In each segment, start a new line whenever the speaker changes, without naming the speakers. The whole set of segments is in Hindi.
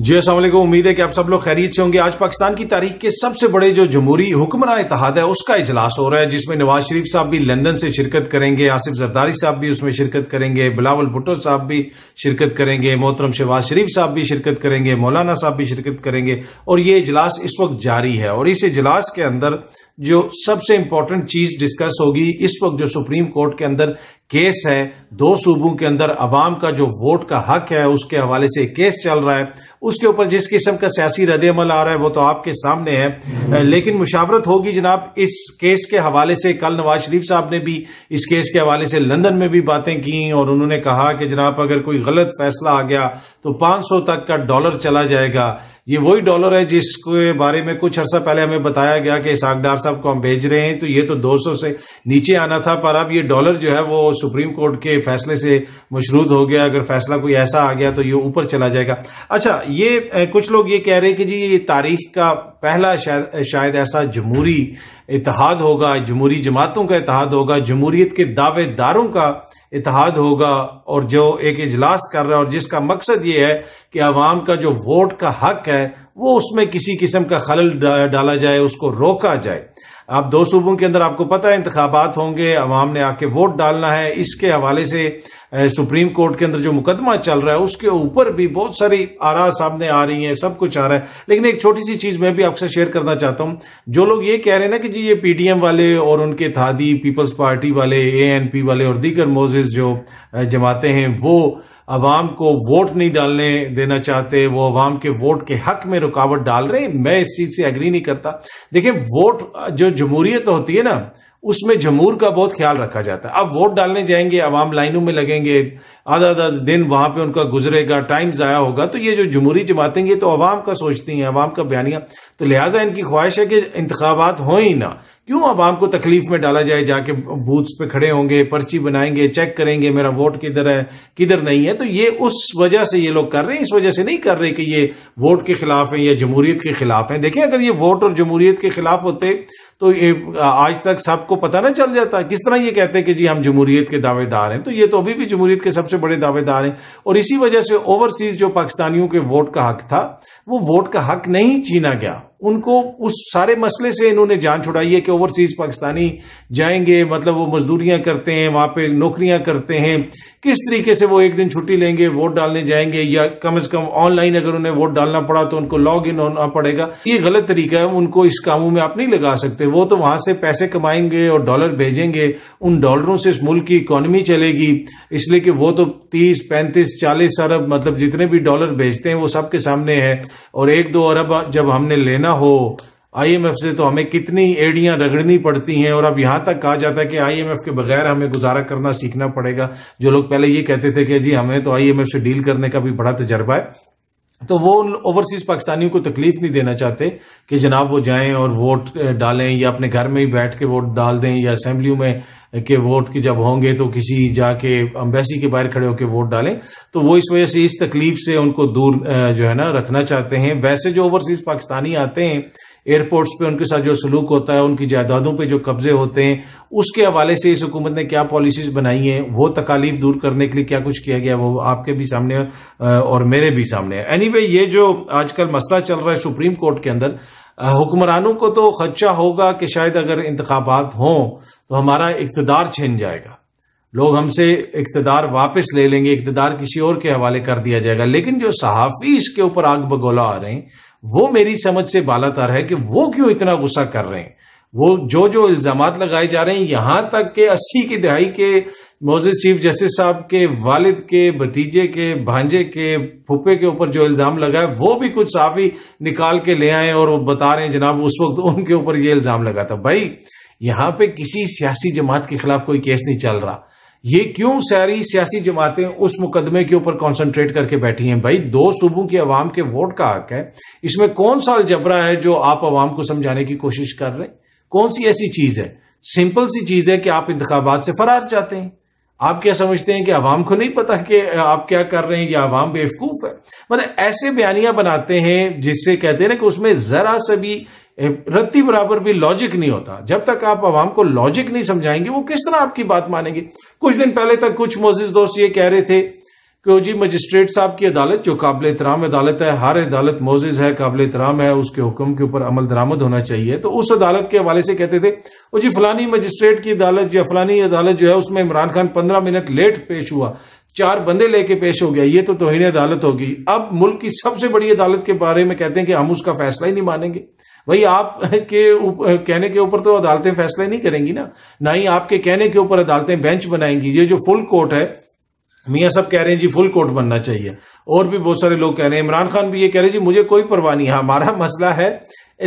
जी असल उम्मीद है कि आप सब लोग खैरियत से होंगे आज पाकिस्तान की तारीख के सबसे बड़े जो जमहूरी हुक्मरान इतिहाद है उसका इजलास हो रहा है जिसमें नवाज शरीफ साहब भी लंदन से शिरकत करेंगे आसिफ जरदारी साहब भी उसमें शिरकत करेंगे बिलावल भुट्टो साहब भी शिरकत करेंगे मोहतरम शहबाज शरीफ साहब भी शिरकत करेंगे मौलाना साहब भी शिरकत करेंगे और ये इजलास इस वक्त जारी है और इस इजलास के अंदर जो सबसे इंपॉर्टेंट चीज डिस्कस होगी इस वक्त जो सुप्रीम कोर्ट के अंदर केस है दो सूबों के अंदर अवाम का जो वोट का हक है उसके हवाले से केस चल रहा है उसके ऊपर जिस किस्म का सियासी रद अमल आ रहा है वो तो आपके सामने है लेकिन मुशावरत होगी जनाब इस केस के हवाले से कल नवाज शरीफ साहब ने भी इस केस के हवाले से लंदन में भी बातें की और उन्होंने कहा कि जनाब अगर कोई गलत फैसला आ गया तो पांच तक का डॉलर चला जाएगा ये वही डॉलर है जिसके बारे में कुछ अर्सा पहले हमें बताया गया कि इसाक डार साहब को हम भेज रहे हैं तो ये तो 200 से नीचे आना था पर अब ये डॉलर जो है वो सुप्रीम कोर्ट के फैसले से मशरूद हो गया अगर फैसला कोई ऐसा आ गया तो ये ऊपर चला जाएगा अच्छा ये कुछ लोग ये कह रहे हैं कि जी ये तारीख का पहला शायद शायद ऐसा जमहूरी इतिहाद होगा जमहूरी जमातों का इतिहाद होगा जमहूरीत के दावेदारों का इतिहाद होगा और जो एक इजलास कर रहा है और जिसका मकसद ये है कि आवाम का जो वोट का हक है वो उसमें किसी किस्म का खलल डाला जाए उसको रोका जाए अब दो सूबों के अंदर आपको पता है इंतबात होंगे अवाम ने आके वोट डालना है इसके हवाले से सुप्रीम कोर्ट के अंदर जो मुकदमा चल रहा है उसके ऊपर भी बहुत सारी आरा सामने आ रही है सब कुछ आ रहा है लेकिन एक छोटी सी चीज मैं भी आपसे शेयर करना चाहता हूं जो लोग ये कह रहे हैं ना कि जी ये पीडीएम वाले और उनके थादी पीपल्स पार्टी वाले एएनपी वाले और दीगर मोजेज जो जमाते हैं वो अवाम को वोट नहीं डालने देना चाहते वो अवाम के वोट के हक में रुकावट डाल रहे मैं इस चीज से एग्री नहीं करता देखिये वोट जो जमहूरियत होती है ना उसमें जमूर का बहुत ख्याल रखा जाता है अब वोट डालने जाएंगे आवाम लाइनों में लगेंगे आधा आधा दिन वहां पे उनका गुजरेगा टाइम जाया होगा तो ये जो जमूरी जमातें तो अवाम का सोचती हैं अवाम का बयानिया तो लिहाजा इनकी ख्वाहिश है कि इंतबात हो ही ना क्यों अवाम को तकलीफ में डाला जाए जाके बूथ पे खड़े होंगे पर्ची बनाएंगे चेक करेंगे मेरा वोट किधर है किधर नहीं है तो ये उस वजह से ये लोग कर रहे हैं इस वजह से नहीं कर रहे कि ये वोट के खिलाफ है या जमहूरियत के खिलाफ है देखें अगर ये वोट और जमहूरियत के खिलाफ होते तो ये आज तक सबको पता ना चल जाता किस तरह ये कहते हैं कि जी हम जमहूरियत के दावेदार हैं तो ये तो अभी भी जमहूरियत के सबसे बड़े दावेदार हैं और इसी वजह से ओवरसीज जो पाकिस्तानियों के वोट का हक था वो वोट का हक नहीं छीना गया उनको उस सारे मसले से इन्होंने जान छुड़ाई है कि ओवरसीज पाकिस्तानी जाएंगे मतलब वो मजदूरियां करते हैं वहां पे नौकरियां करते हैं किस तरीके से वो एक दिन छुट्टी लेंगे वोट डालने जाएंगे या कम से कम ऑनलाइन अगर उन्हें वोट डालना पड़ा तो उनको लॉग इन होना पड़ेगा ये गलत तरीका है उनको इस कामों में आप नहीं लगा सकते वो तो वहां से पैसे कमाएंगे और डॉलर भेजेंगे उन डॉलरों से इस मुल्क की इकोनॉमी चलेगी इसलिए कि वो तो तीस पैंतीस चालीस अरब मतलब जितने भी डॉलर भेजते हैं वो सबके सामने है और एक दो अरब जब हमने लेना हो आईएमएफ से तो हमें कितनी एड़ियां रगड़नी पड़ती हैं और अब यहां तक कहा जाता है कि आईएमएफ के बगैर हमें गुजारा करना सीखना पड़ेगा जो लोग पहले ये कहते थे कि जी हमें तो आईएमएफ से डील करने का भी बड़ा तजर्बा है तो वो उन ओवरसीज पाकिस्तानियों को तकलीफ नहीं देना चाहते कि जनाब वो जाएं और वोट डालें या अपने घर में ही बैठ के वोट डाल दें या असेंबली में के वोट के जब होंगे तो किसी जाके अम्बेसी के बाहर खड़े होकर वोट डालें तो वो इस वजह से इस तकलीफ से उनको दूर जो है ना रखना चाहते हैं वैसे जो ओवरसीज पाकिस्तानी आते हैं एयरपोर्ट्स पे उनके साथ जो सलूक होता है उनकी जायदादों पे जो कब्जे होते हैं उसके हवाले से इस हुकूमत ने क्या पॉलिसीज बनाई हैं वो तकालीफ दूर करने के लिए क्या कुछ किया गया वो आपके भी सामने और मेरे भी सामने है anyway, ये जो आजकल मसला चल रहा है सुप्रीम कोर्ट के अंदर हुक्मरानों को तो खदशा होगा कि शायद अगर इंतबात हों तो हमारा इकतदार छिन जाएगा लोग हमसे इकतदार वापस ले लेंगे इकतदार किसी और के हवाले कर दिया जाएगा लेकिन जो सहाफ़ी इसके ऊपर आग बगोला आ रहे हैं वो मेरी समझ से बालातर है कि वो क्यों इतना गुस्सा कर रहे हैं वो जो जो इल्जाम लगाए जा रहे हैं यहां तक कि अस्सी की दहाई के मोजिद चीफ जस्टिस साहब के वालिद के भतीजे के भांजे के फुप्पे के ऊपर जो इल्जाम लगा है वो भी कुछ ही निकाल के ले आए और वो बता रहे हैं जनाब उस वक्त उनके ऊपर ये इल्जाम लगा था भाई यहां पे किसी सियासी जमात के खिलाफ कोई केस नहीं चल रहा ये क्यों सारी सियासी जमातें उस मुकदमे के ऊपर कंसंट्रेट करके बैठी हैं भाई दो सूबों की अवाम के वोट का हक है इसमें कौन सा जबरा है जो आप आवाम को समझाने की कोशिश कर रहे हैं कौन सी ऐसी चीज है सिंपल सी चीज है कि आप इंतबात से फरार चाहते हैं आप क्या समझते हैं कि अवाम को नहीं पता कि आप क्या कर रहे हैं या अवाम बेवकूफ है मतलब ऐसे बयानियां बनाते हैं जिससे कहते हैं ना कि उसमें जरा सभी रत्ती बराबर भी लॉजिक नहीं होता जब तक आप आवाम को लॉजिक नहीं समझाएंगे वो किस तरह आपकी बात मानेंगे कुछ दिन पहले तक कुछ मोजिज दोस्त ये कह रहे थे कि जी मजिस्ट्रेट साहब की अदालत जो काबिल इतराम अदालत है हर अदालत मोजिज है काबिल इतराम है उसके हुक्म के ऊपर अमल दरामद होना चाहिए तो उस अदालत के हवाले से कहते थे वो जी फलानी मजिस्ट्रेट की अदालत या फलानी अदालत जो है उसमें इमरान खान पंद्रह मिनट लेट पेश हुआ चार बंदे लेके पेश हो गया ये तो तोहन अदालत होगी अब मुल्क की सबसे बड़ी अदालत के बारे में कहते हैं कि हम उसका फैसला ही नहीं मानेंगे भाई आप के उप, कहने के ऊपर तो अदालतें फैसले नहीं करेंगी ना ना ही आपके कहने के ऊपर अदालतें बेंच बनाएंगी ये जो फुल कोर्ट है मियाँ सब कह रहे हैं जी फुल कोर्ट बनना चाहिए और भी बहुत सारे लोग कह रहे हैं इमरान खान भी ये कह रहे हैं जी मुझे कोई परवाह नहीं है हमारा मसला है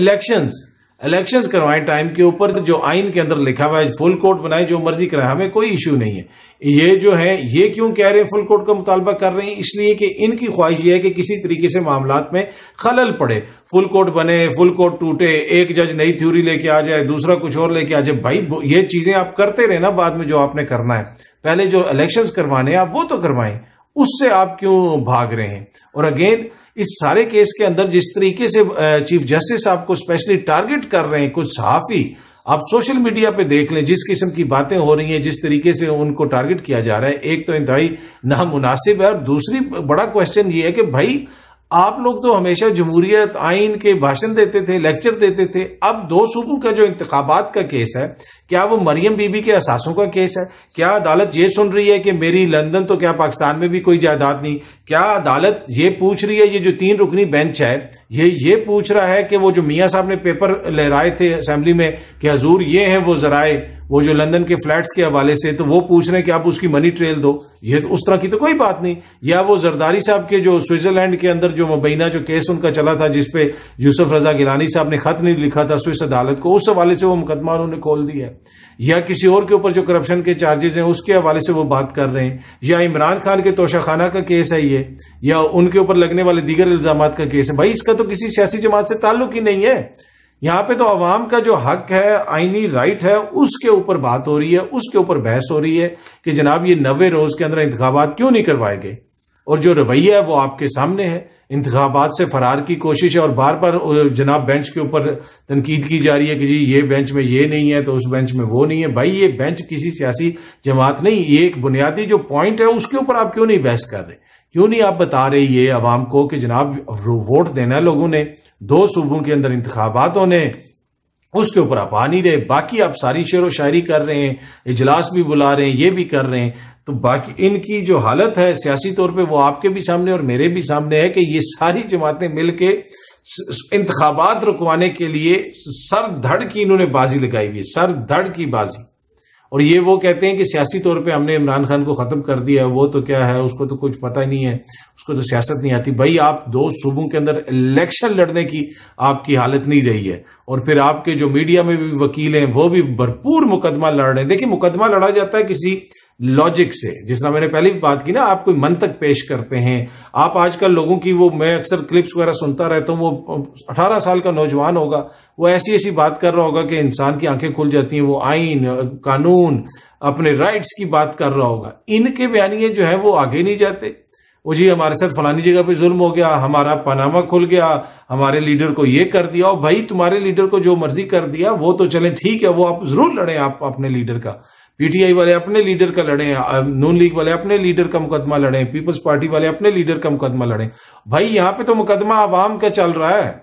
इलेक्शंस इलेक्शन करवाएं टाइम के ऊपर तो जो आइन के अंदर लिखा हुआ है फुल कोर्ट बनाए जो मर्जी कराए हमें कोई इश्यू नहीं है ये जो है ये क्यों कह रहे हैं फुल कोर्ट का मुतालबा कर रहे हैं इसलिए कि इनकी ख्वाहिश ये है कि किसी तरीके से मामला में खलल पड़े फुल कोर्ट बने फुल कोर्ट टूटे एक जज नई थ्योरी लेके आ जाए दूसरा कुछ और लेके आ जाए भाई ये चीजें आप करते रहे ना बाद में जो आपने करना है पहले जो इलेक्शन करवाने आप वो तो करवाएं उससे आप क्यों भाग रहे हैं और अगेन इस सारे केस के अंदर जिस तरीके से चीफ जस्टिस आपको स्पेशली टारगेट कर रहे हैं कुछ सहाफी आप सोशल मीडिया पे देख लें जिस किस्म की बातें हो रही हैं जिस तरीके से उनको टारगेट किया जा रहा है एक तो इंतहाई नामुनासिब है और दूसरी बड़ा क्वेश्चन ये है कि भाई आप लोग तो हमेशा जमहूरियत आइन के भाषण देते थे लेक्चर देते थे अब दो सूबों का जो इंतबात का केस है क्या वो मरियम बीबी के असासों का केस है क्या अदालत ये सुन रही है कि मेरी लंदन तो क्या पाकिस्तान में भी कोई जायदाद नहीं क्या अदालत ये पूछ रही है ये जो तीन रुकनी बेंच है ये ये पूछ रहा है कि वो जो मियाँ साहब ने पेपर लहराए थे असम्बली में कि हजूर ये है वो जराए वो जो लंदन के फ्लैट्स के हवाले से तो वो पूछ रहे हैं कि आप उसकी मनी ट्रेल दो ये तो उस तरह की तो कोई बात नहीं या वो जरदारी साहब के जो स्विट्जरलैंड के अंदर जो मुबैना जो केस उनका चला था जिसपे यूसुफ रजा गिलानी साहब ने खत नहीं लिखा था स्विस अदालत को उस हवाले से वो मुकदमा उन्होंने खोल दिया है या किसी और के ऊपर जो करप्शन के चार्जेज हैं उसके हवाले से वो बात कर रहे हैं या इमरान खान के तोशाखाना का केस है ये या उनके ऊपर लगने वाले दीगर इल्जाम का केस है भाई इसका तो किसी सियासी जमात से ताल्लुक ही नहीं है यहां पे तो अवाम का जो हक है आईनी राइट है उसके ऊपर बात हो रही है उसके ऊपर बहस हो रही है कि जनाब ये नबे रोज के अंदर इंतबात क्यों नहीं करवाए गए और जो रवैया है वो आपके सामने है इंतबात से फरार की कोशिश है और बार बार जनाब बेंच के ऊपर तनकीद की जा रही है कि जी ये बेंच में ये नहीं है तो उस बेंच में वो नहीं है भाई ये बेंच किसी सियासी जमात नहीं ये एक बुनियादी जो पॉइंट है उसके ऊपर आप क्यों नहीं बहस कर रहे क्यों नहीं आप बता रहे ये आवाम को कि जनाब वोट देना है लोगों ने दो सूबों के अंदर इंतबात होने उसके ऊपर आप आ नहीं रहे बाकी आप सारी शेर व शायरी कर रहे हैं इजलास भी बुला रहे हैं ये भी कर रहे हैं तो बाकी इनकी जो हालत है सियासी तौर पे वो आपके भी सामने और मेरे भी सामने है कि ये सारी जमातें मिलकर इंतबात रुकवाने के लिए सर धड़ की इन्होंने बाजी लगाई हुई है सर धड़ की बाजी और ये वो कहते हैं कि सियासी तौर पे हमने इमरान खान को ख़त्म कर दिया वो तो क्या है उसको तो कुछ पता ही नहीं है उसको तो सियासत नहीं आती भाई आप दो सूबों के अंदर इलेक्शन लड़ने की आपकी हालत नहीं रही है और फिर आपके जो मीडिया में भी वकील हैं वो भी भरपूर मुकदमा लड़ रहे हैं देखिए मुकदमा लड़ा जाता है किसी लॉजिक से जिस तरह मैंने पहले भी बात की ना आप कोई मंतक पेश करते हैं आप आजकल लोगों की वो मैं अक्सर क्लिप्स वगैरह सुनता रहता हूँ वो 18 साल का नौजवान होगा वो ऐसी ऐसी बात कर रहा होगा कि इंसान की आंखें खुल जाती हैं वो आइन कानून अपने राइट्स की बात कर रहा होगा इनके बयानिए जो है वो आगे नहीं जाते वो जी हमारे साथ फलानी जगह पे जुल्म हो गया हमारा पनामा खुल गया हमारे लीडर को ये कर दिया और भाई तुम्हारे लीडर को जो मर्जी कर दिया वो तो चले ठीक है वो आप जरूर लड़े आप अपने लीडर का पीटीआई वाले अपने लीडर का लड़े नून लीग वाले अपने लीडर का मुकदमा लड़े पीपल्स पार्टी वाले अपने लीडर का मुकदमा लड़े भाई यहां पे तो मुकदमा आवाम का चल रहा है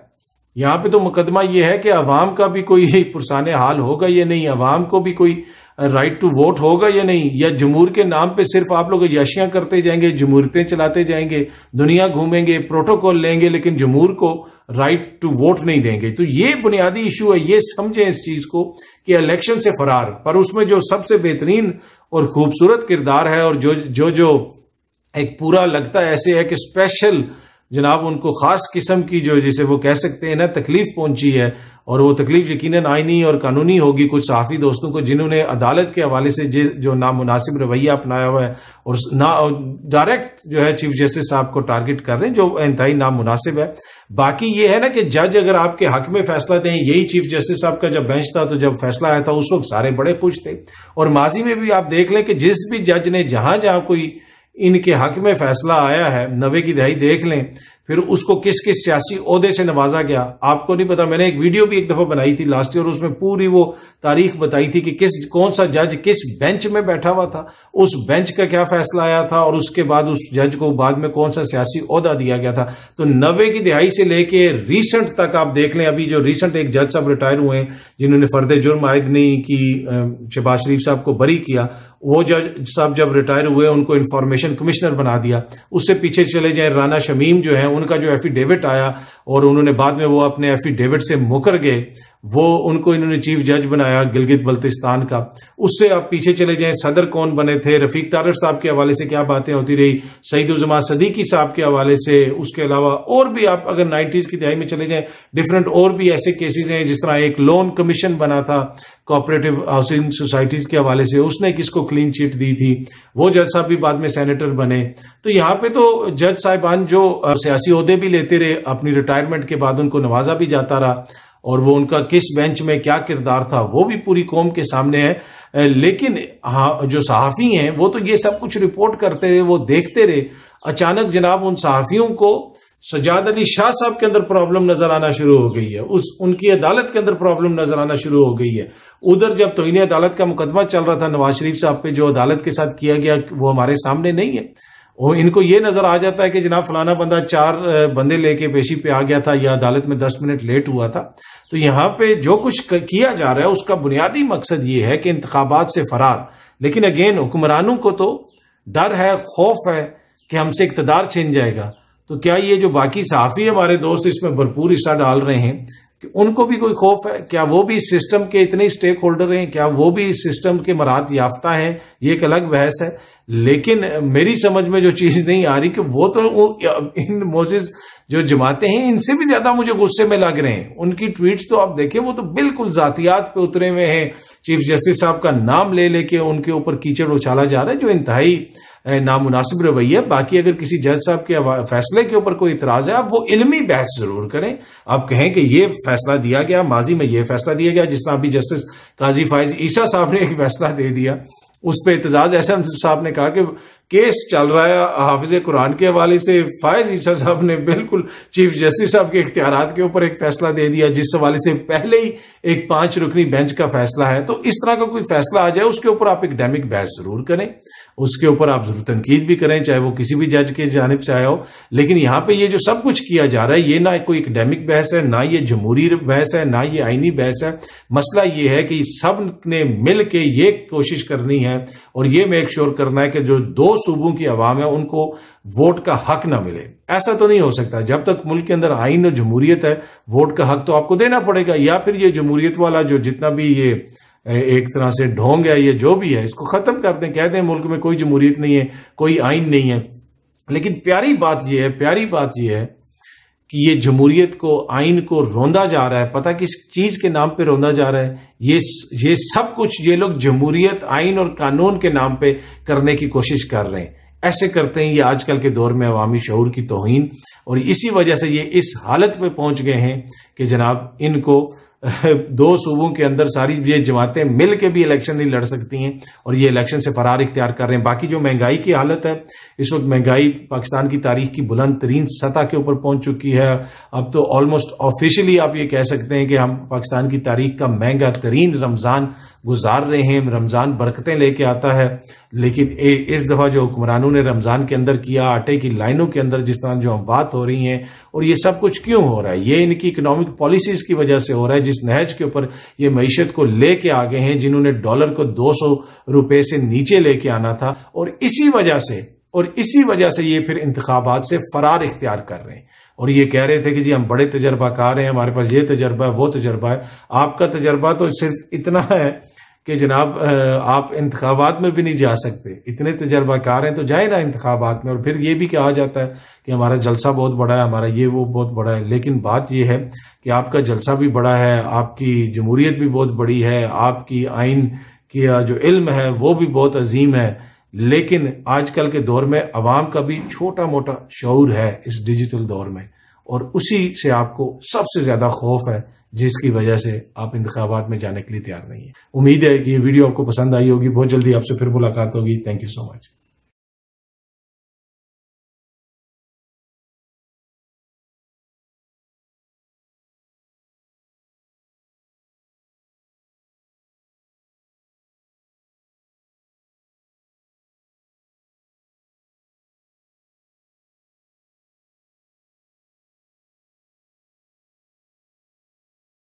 यहां पे तो मुकदमा ये है कि अवाम का भी कोई पुरसान हाल होगा या नहीं अवाम को भी कोई राइट टू वोट होगा या नहीं या जमूर के नाम पे सिर्फ आप लोग याशियां करते जाएंगे जमूरतें चलाते जाएंगे दुनिया घूमेंगे प्रोटोकॉल लेंगे लेकिन जमूर को राइट टू वोट नहीं देंगे तो ये बुनियादी इशू है ये समझें इस चीज को कि इलेक्शन से फरार पर उसमें जो सबसे बेहतरीन और खूबसूरत किरदार है और जो जो जो एक पूरा लगता है ऐसे है कि स्पेशल जनाब उनको खास किस्म की जो जिसे वो कह सकते हैं ना तकलीफ पहुंची है और वो तकलीफ यकीन आईनी और कानूनी होगी कुछ सहाफ़ी दोस्तों को जिन्होंने अदालत के हवाले से जो नामनासिब रवैया अपनाया हुआ है और ना डायरेक्ट जो है चीफ जस्टिस साहब को टारगेट कर रहे हैं जो इंतहाई नामनासिब है बाकी ये है ना कि जज अगर आपके हक में फैसला दें यही चीफ जस्टिस साहब का जब बेंच था तो जब फैसला आया था उस वक्त सारे बड़े खुश थे और माजी में भी आप देख लें कि जिस भी जज ने जहां जहां कोई इनके हक में फैसला आया है नवे की दहाई देख लें फिर उसको किस किस सियासी अहदे से नवाजा गया आपको नहीं पता मैंने एक वीडियो भी एक दफा बनाई थी लास्ट ईयर उसमें पूरी वो तारीख बताई थी कि किस कौन सा जज किस बेंच में बैठा हुआ था उस बेंच का क्या फैसला आया था और उसके बाद उस जज को बाद में कौन सा सियासी अहदा दिया गया था तो नब्बे की दिहाई से लेके रिसेंट तक आप देख लें अभी जो रिसेंट एक जज साहब रिटायर हुए हैं जिन्होंने फर्द जुर्म आयद नहीं की शहबाज शरीफ साहब को बरी किया वो जज साहब जब रिटायर हुए उनको इंफॉर्मेशन कमिश्नर बना दिया उससे पीछे चले जाए राना शमीम जो है उनका जो एफिडेविट आया और उन्होंने बाद में वो अपने एफिडेविट से मुकर गए वो उनको इन्होंने चीफ जज बनाया गिलगित बल्तिस्तान का उससे आप पीछे चले जाएं सदर कौन बने थे रफीक तारर साहब के हवाले से क्या बातें होती रही सईदुजमा सदीकी साहब के हवाले से उसके अलावा और भी आप अगर नाइन्टीज की दिहाई में चले जाएं डिफरेंट और भी ऐसे केसेस हैं जिस तरह एक लोन कमीशन बना था कोऑपरेटिव हाउसिंग सोसाइटीज के हवाले से उसने किसको क्लीन चिट दी थी वो जज साहब भी बाद में सेनेटर बने तो यहाँ पे तो जज साहिबान जो सियासी अहदे भी लेते रहे अपनी रिटायरमेंट के बाद उनको नवाजा भी जाता रहा और वो उनका किस बेंच में क्या किरदार था वो भी पूरी कौम के सामने है लेकिन हाँ जो सहाफ़ी हैं वो तो ये सब कुछ रिपोर्ट करते रहे वो देखते रहे अचानक जनाब उन सहाफ़ियों को सजाद अली शाह साहब के अंदर प्रॉब्लम नजर आना शुरू हो गई है उस उनकी अदालत के अंदर प्रॉब्लम नजर आना शुरू हो गई है उधर जब तोहनी अदालत का मुकदमा चल रहा था नवाज शरीफ साहब पे जो अदालत के साथ किया गया वो हमारे सामने नहीं है वो इनको ये नजर आ जाता है कि जनाब फलाना बंदा चार बंदे लेके पेशी पे आ गया था या अदालत में दस मिनट लेट हुआ था तो यहाँ पे जो कुछ किया जा रहा है उसका बुनियादी मकसद ये है कि इंतबात से फरार लेकिन अगेन हुक्मरानों को तो डर है खौफ है कि हमसे इकतदार छिन जाएगा तो क्या ये जो बाकी सहाफ़ी हमारे दोस्त इसमें भरपूर हिस्सा डाल रहे हैं कि उनको भी कोई खौफ है क्या वो भी इस सिस्टम के इतने स्टेक होल्डर हैं क्या वो भी इस सिस्टम के मरात याफ्ता है ये एक अलग बहस है लेकिन मेरी समझ में जो चीज नहीं आ रही कि वो तो वो इन मोजिज जो जमाते हैं इनसे भी ज्यादा मुझे गुस्से में लग रहे हैं उनकी ट्वीट्स तो आप देखें वो तो बिल्कुल जातियात पे उतरे हुए हैं चीफ जस्टिस साहब का नाम ले लेके उनके ऊपर कीचड़ उछाला जा रहा है जो इंतहाई नामुनासिब रवैया बाकी अगर किसी जज साहब के फैसले के ऊपर कोई इतराज है आप वो इलमी बहस जरूर करें आप कहें कि ये फैसला दिया गया माजी में ये फैसला दिया गया जिस तरह अभी जस्टिस काजी फायज ईसा साहब ने एक फैसला दे दिया उस पर एतजाज अहसन साहब ने कहा कि केस चल रहा है हाफिज कुरान के हवाले से फायज ईसा साहब ने बिल्कुल चीफ जस्टिस साहब के इख्तियार के ऊपर एक फैसला दे दिया जिस हवाले से पहले ही एक पांच रुकनी बेंच का फैसला है तो इस तरह का कोई फैसला आ जाए उसके ऊपर आप एकडेमिक बहस जरूर करें उसके ऊपर आप जरूर तनकीद भी करें चाहे वो किसी भी जज के जानब से आया हो लेकिन यहाँ पे ये जो सब कुछ किया जा रहा है ये ना कोई एकडेमिक बहस है ना ये जमहूरी बहस है ना ये आइनी बहस है मसला ये है कि सब ने मिल के ये कोशिश करनी है और ये मेक श्योर sure करना है कि जो दो सूबों की आवाम है उनको वोट का हक ना मिले ऐसा तो नहीं हो सकता जब तक मुल्क के अंदर आइन और जमहूरियत है वोट का हक तो आपको देना पड़ेगा या फिर ये जमहूरियत वाला जो जितना भी ये एक तरह से ढोंग है ये जो भी है इसको खत्म कर दें कह दें मुल्क में कोई जमहूरियत नहीं है कोई आइन नहीं है लेकिन प्यारी बात यह है प्यारी बात यह है कि ये जमहूरियत को आइन को रोंदा जा रहा है पता किस चीज के नाम पे रोंदा जा रहा है ये ये सब कुछ ये लोग जमहूरियत आइन और कानून के नाम पे करने की कोशिश कर रहे हैं ऐसे करते हैं ये आजकल के दौर में अवामी शहूर की तोहन और इसी वजह से ये इस हालत में पहुंच गए हैं कि जनाब इनको दो सूबों के अंदर सारी ये जमातें मिल के भी इलेक्शन नहीं लड़ सकती हैं और ये इलेक्शन से फरार इख्तियार कर रहे हैं बाकी जो महंगाई की हालत है इस वक्त महंगाई पाकिस्तान की तारीख की बुलंद तरीन सतह के ऊपर पहुंच चुकी है अब तो ऑलमोस्ट ऑफिशियली आप ये कह सकते हैं कि हम पाकिस्तान की तारीख का महंगा तरीन रमज़ान गुजार रहे हैं रमज़ान बरकतें लेके आता है लेकिन ए, इस दफ़ा जो हुक्मरानों ने रमज़ान के अंदर किया आटे की लाइनों के अंदर जिस तरह जो हम बात हो रही हैं और ये सब कुछ क्यों हो रहा है ये इनकी इकोनॉमिक पॉलिसीज़ की वजह से हो रहा है जिस नहज के ऊपर ये मीशत को लेके आ गए हैं जिन्होंने डॉलर को दो सौ से नीचे लेके आना था और इसी वजह से और इसी वजह से ये फिर इंतबात से फरार इख्तियार कर रहे हैं और ये कह रहे थे कि जी हम बड़े तजर्बाकार हैं हमारे पास ये तजर्बा है वो तजर्बा है आपका तजर्बा तो सिर्फ इतना है कि जनाब आप इंतबात में भी नहीं जा सकते इतने तजर्बाकार हैं तो जाए ना इंतबात में और फिर ये भी कहा जाता है कि हमारा जलसा बहुत बड़ा है हमारा ये वो बहुत बड़ा है लेकिन बात यह है कि आपका जलसा भी बड़ा है आपकी जमहूरियत भी बहुत बड़ी है आपकी आइन की जो इल्म है वो भी बहुत अजीम है लेकिन आजकल के दौर में अवाम का भी छोटा मोटा शौर है इस डिजिटल दौर में और उसी से आपको सबसे ज्यादा खौफ है जिसकी वजह से आप इंतबात में जाने के लिए तैयार नहीं है उम्मीद है कि ये वीडियो आपको पसंद आई होगी बहुत जल्दी आपसे फिर मुलाकात होगी थैंक यू सो मच